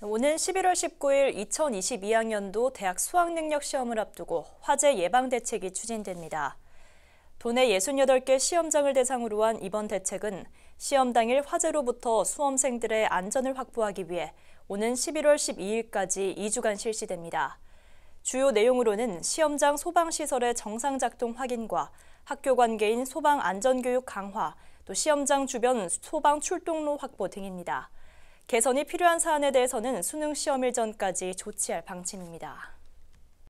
오는 11월 19일 2022학년도 대학 수학능력 시험을 앞두고 화재 예방 대책이 추진됩니다. 도내 68개 시험장을 대상으로 한 이번 대책은 시험 당일 화재로부터 수험생들의 안전을 확보하기 위해 오는 11월 12일까지 2주간 실시됩니다. 주요 내용으로는 시험장 소방시설의 정상작동 확인과 학교 관계인 소방 안전교육 강화, 또 시험장 주변 소방 출동로 확보 등입니다. 개선이 필요한 사안에 대해서는 수능 시험일 전까지 조치할 방침입니다.